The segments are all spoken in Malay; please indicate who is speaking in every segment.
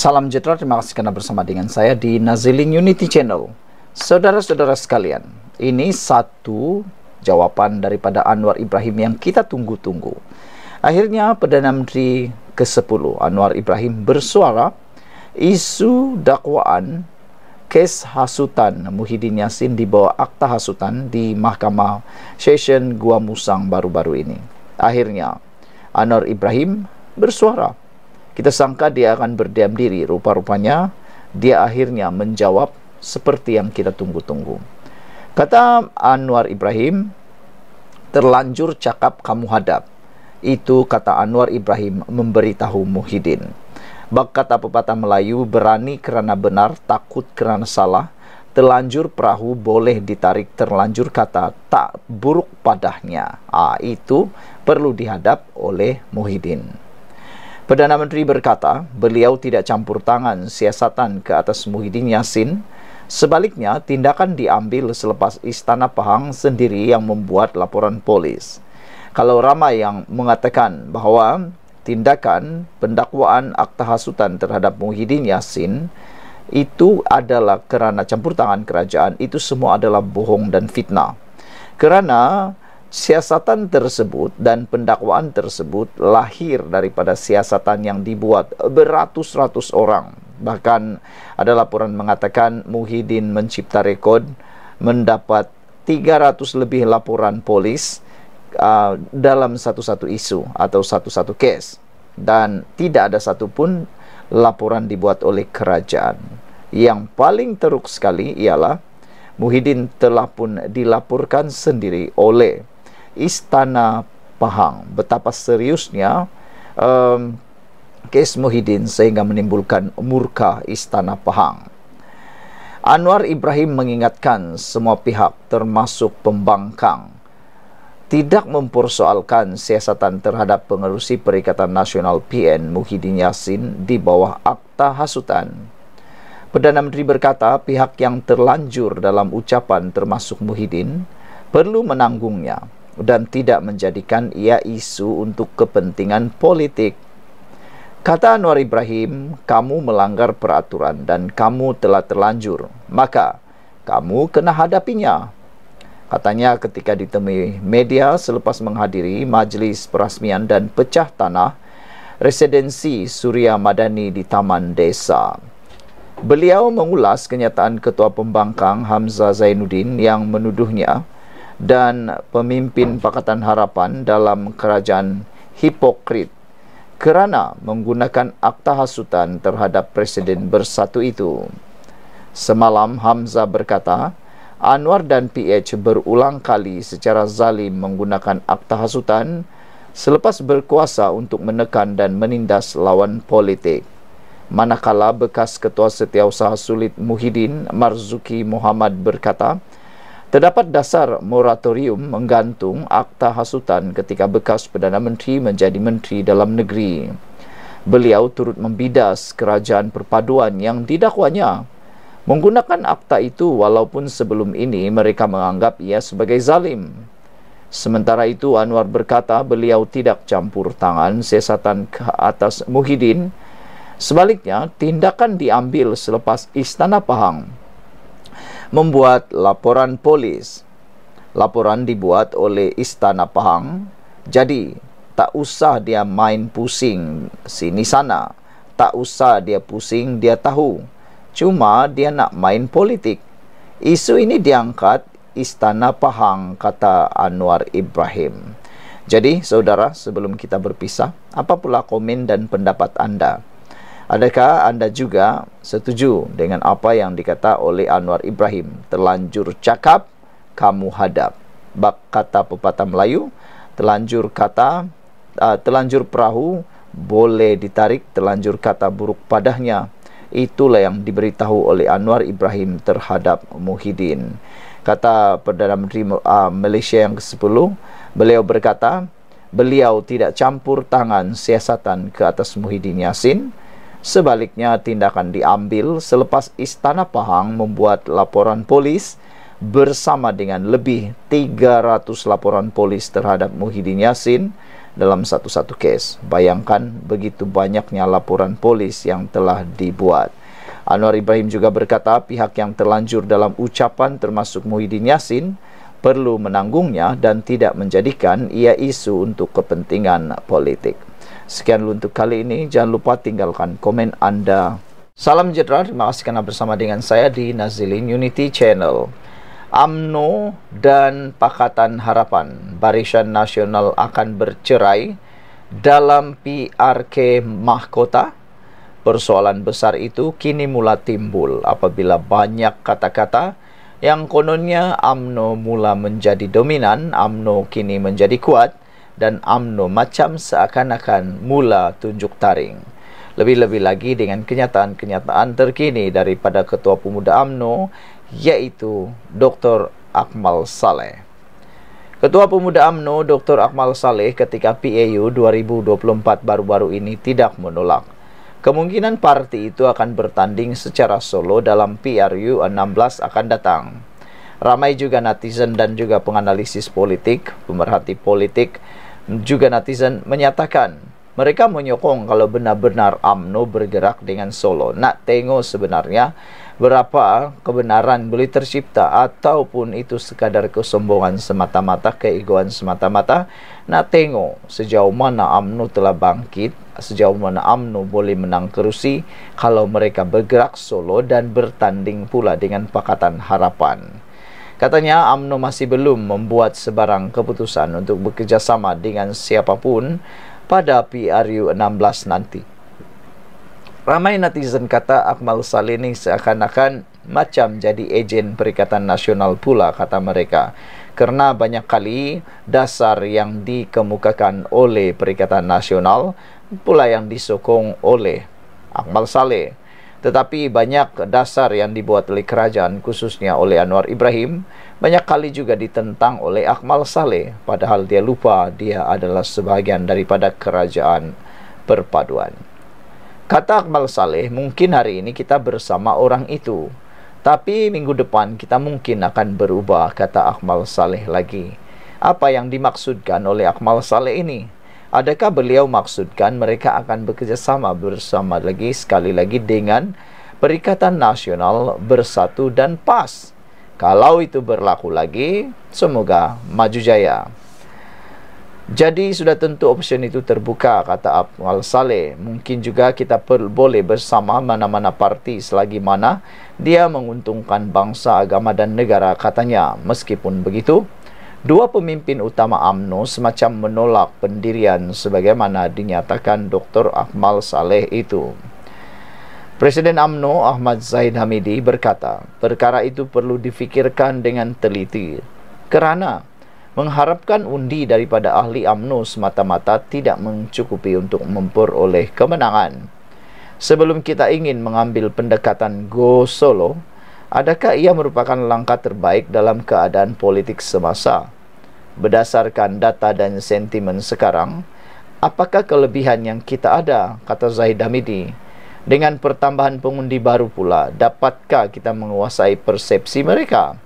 Speaker 1: Salam sejahtera, terima kasih karena bersama dengan saya di Nazilin Unity Channel. Saudara-saudara sekalian, ini satu jawaban daripada Anwar Ibrahim yang kita tunggu-tunggu. Akhirnya Perdana Menteri ke-10 Anwar Ibrahim bersuara isu dakwaan kes hasutan Muhyiddin Yassin di bawah akta hasutan di Mahkamah Session Gua Musang baru-baru ini. Akhirnya Anwar Ibrahim bersuara kita sangka dia akan berdiam diri, rupa-rupanya dia akhirnya menjawab seperti yang kita tunggu-tunggu. Kata Anwar Ibrahim, terlanjur cakap kamu hadap. Itu kata Anwar Ibrahim memberitahu Muhyiddin. Bak kata pepatah Melayu, berani kerana benar, takut kerana salah. Terlanjur perahu boleh ditarik terlanjur kata tak buruk padahnya. Ah, itu perlu dihadap oleh Muhyiddin. Perdana Menteri berkata beliau tidak campur tangan siasatan ke atas Muhyiddin Yassin. Sebaliknya, tindakan diambil selepas Istana Pahang sendiri yang membuat laporan polis. Kalau ramai yang mengatakan bahawa tindakan pendakwaan akta hasutan terhadap Muhyiddin Yassin itu adalah kerana campur tangan kerajaan, itu semua adalah bohong dan fitnah. Kerana siasatan tersebut dan pendakwaan tersebut lahir daripada siasatan yang dibuat beratus-ratus orang. Bahkan ada laporan mengatakan Muhyiddin mencipta rekod mendapat 300 lebih laporan polis uh, dalam satu-satu isu atau satu-satu kes dan tidak ada satupun laporan dibuat oleh kerajaan. Yang paling teruk sekali ialah Muhyiddin telah pun dilaporkan sendiri oleh Istana Pahang betapa seriusnya um, kes Muhyiddin sehingga menimbulkan murka Istana Pahang Anwar Ibrahim mengingatkan semua pihak termasuk pembangkang tidak mempersoalkan siasatan terhadap pengerusi Perikatan Nasional PN Muhyiddin Yassin di bawah akta hasutan. Perdana Menteri berkata pihak yang terlanjur dalam ucapan termasuk Muhyiddin perlu menanggungnya dan tidak menjadikan ia isu untuk kepentingan politik. Kata Anwar Ibrahim, kamu melanggar peraturan dan kamu telah terlanjur, maka kamu kena hadapinya. Katanya ketika ditemui media selepas menghadiri majlis perasmian dan pecah tanah residensi Surya Madani di Taman Desa. Beliau mengulas kenyataan Ketua Pembangkang Hamzah Zainuddin yang menuduhnya dan pemimpin Pakatan Harapan dalam kerajaan hipokrit kerana menggunakan akta hasutan terhadap Presiden Bersatu itu. Semalam Hamzah berkata, Anwar dan PH berulang kali secara zalim menggunakan akta hasutan selepas berkuasa untuk menekan dan menindas lawan politik. Manakala bekas Ketua Setiausaha Sulit Muhyiddin Marzuki Muhammad berkata, Terdapat dasar moratorium menggantung akta hasutan ketika bekas Perdana Menteri menjadi Menteri Dalam Negeri. Beliau turut membidas kerajaan perpaduan yang didakwanya menggunakan akta itu walaupun sebelum ini mereka menganggap ia sebagai zalim. Sementara itu Anwar berkata beliau tidak campur tangan sesatan ke atas Muhyiddin. Sebaliknya, tindakan diambil selepas Istana Pahang membuat laporan polis. Laporan dibuat oleh Istana Pahang. Jadi, tak usah dia main pusing sini sana. Tak usah dia pusing, dia tahu. Cuma dia nak main politik. Isu ini diangkat Istana Pahang, kata Anwar Ibrahim. Jadi, saudara, sebelum kita berpisah, apa pula komen dan pendapat anda? Adakah anda juga setuju dengan apa yang dikata oleh Anwar Ibrahim? Terlanjur cakap, kamu hadap. Bab kata pepatah Melayu, terlanjur kata, uh, terlanjur perahu boleh ditarik, terlanjur kata buruk padahnya. Itulah yang diberitahu oleh Anwar Ibrahim terhadap Muhyiddin. Kata Perdana Menteri uh, Malaysia yang ke-10, beliau berkata, beliau tidak campur tangan siasatan ke atas Muhyiddin Yassin. Sebaliknya, tindakan diambil selepas Istana Pahang membuat laporan polis bersama dengan lebih 300 laporan polis terhadap Muhyiddin Yassin dalam satu-satu kes. Bayangkan begitu banyaknya laporan polis yang telah dibuat. Anwar Ibrahim juga berkata pihak yang terlanjur dalam ucapan termasuk Muhyiddin Yassin perlu menanggungnya dan tidak menjadikan ia isu untuk kepentingan politik. Sekian dulu untuk kali ini. Jangan lupa tinggalkan komen anda. Salam sejahtera. Terima kasih kerana bersama dengan saya di Nazilin Unity Channel. AMNO dan Pakatan Harapan Barisan Nasional akan bercerai dalam PRK Mahkota. Persoalan besar itu kini mula timbul apabila banyak kata-kata yang kononnya AMNO mula menjadi dominan, AMNO kini menjadi kuat dan AMNO macam seakan-akan mula tunjuk taring. Lebih-lebih lagi dengan kenyataan-kenyataan terkini daripada Ketua Pemuda AMNO, iaitu Dr. Akmal Saleh. Ketua Pemuda AMNO, Dr. Akmal Saleh ketika PAU 2024 baru-baru ini tidak menolak. Kemungkinan parti itu akan bertanding secara solo dalam PRU 16 akan datang. Ramai juga netizen dan juga penganalisis politik, pemerhati politik, juga netizen menyatakan mereka menyokong kalau benar-benar AMNO bergerak dengan solo. Nak tengok sebenarnya berapa kebenaran boleh tercipta ataupun itu sekadar kesombongan semata-mata, keegoan semata-mata. Nak tengok sejauh mana AMNO telah bangkit, sejauh mana AMNO boleh menang kerusi kalau mereka bergerak solo dan bertanding pula dengan Pakatan Harapan. Katanya AMNO masih belum membuat sebarang keputusan untuk bekerjasama dengan siapapun pada PRU 16 nanti. Ramai netizen kata Akmal ini seakan-akan macam jadi ejen Perikatan Nasional pula kata mereka kerana banyak kali dasar yang dikemukakan oleh Perikatan Nasional pula yang disokong oleh Akmal Saleh. Tetapi banyak dasar yang dibuat oleh kerajaan khususnya oleh Anwar Ibrahim banyak kali juga ditentang oleh Akmal Saleh padahal dia lupa dia adalah sebahagian daripada kerajaan perpaduan. Kata Akmal Saleh, mungkin hari ini kita bersama orang itu, tapi minggu depan kita mungkin akan berubah, kata Akmal Saleh lagi. Apa yang dimaksudkan oleh Akmal Saleh ini? adakah beliau maksudkan mereka akan bekerjasama bersama lagi sekali lagi dengan Perikatan Nasional Bersatu dan PAS? Kalau itu berlaku lagi, semoga maju jaya. Jadi sudah tentu opsi itu terbuka, kata Abdul Saleh. Mungkin juga kita per- boleh bersama mana-mana parti selagi mana dia menguntungkan bangsa, agama dan negara, katanya. Meskipun begitu, Dua pemimpin utama AMNO semacam menolak pendirian sebagaimana dinyatakan Dr. Akmal Saleh itu. Presiden AMNO Ahmad Zaid Hamidi berkata, perkara itu perlu difikirkan dengan teliti. Kerana mengharapkan undi daripada ahli AMNO semata-mata tidak mencukupi untuk memperoleh kemenangan. Sebelum kita ingin mengambil pendekatan go solo, adakah ia merupakan langkah terbaik dalam keadaan politik semasa? Berdasarkan data dan sentimen sekarang, apakah kelebihan yang kita ada, kata Zahid Hamidi? Dengan pertambahan pengundi baru pula, dapatkah kita menguasai persepsi mereka?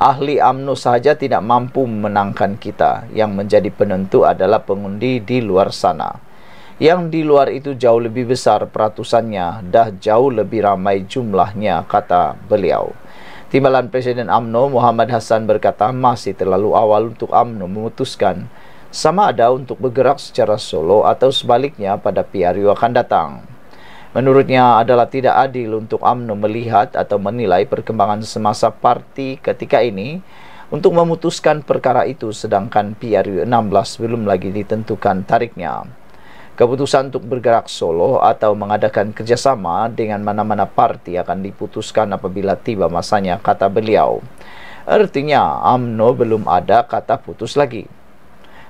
Speaker 1: Ahli UMNO saja tidak mampu menangkan kita, yang menjadi penentu adalah pengundi di luar sana yang di luar itu jauh lebih besar peratusannya dah jauh lebih ramai jumlahnya kata beliau Timbalan Presiden AMNO Muhammad Hasan berkata masih terlalu awal untuk AMNO memutuskan sama ada untuk bergerak secara solo atau sebaliknya pada PRU akan datang. Menurutnya adalah tidak adil untuk AMNO melihat atau menilai perkembangan semasa parti ketika ini untuk memutuskan perkara itu sedangkan PRU 16 belum lagi ditentukan tariknya. Keputusan untuk bergerak solo atau mengadakan kerjasama dengan mana-mana parti akan diputuskan apabila tiba masanya, kata beliau. Artinya, AMNO belum ada kata putus lagi.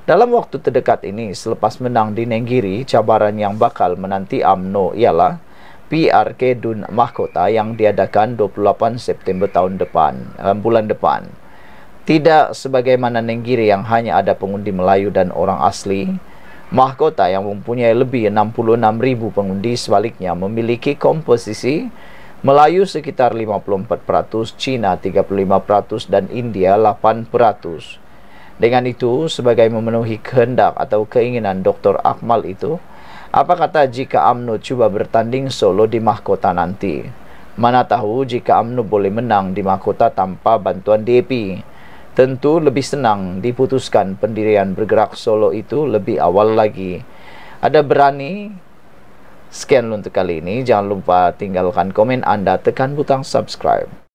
Speaker 1: Dalam waktu terdekat ini, selepas menang di Nenggiri, cabaran yang bakal menanti AMNO ialah PRK Dun Mahkota yang diadakan 28 September tahun depan, eh, bulan depan. Tidak sebagaimana Nenggiri yang hanya ada pengundi Melayu dan orang asli, mahkota yang mempunyai lebih 66,000 pengundi sebaliknya memiliki komposisi Melayu sekitar 54%, Cina 35% dan India 8%. Dengan itu, sebagai memenuhi kehendak atau keinginan Dr. Akmal itu, apa kata jika UMNO cuba bertanding solo di mahkota nanti? Mana tahu jika UMNO boleh menang di mahkota tanpa bantuan DP? tentu lebih senang diputuskan pendirian bergerak solo itu lebih awal lagi. Ada berani? Sekian untuk kali ini, jangan lupa tinggalkan komen Anda, tekan butang subscribe.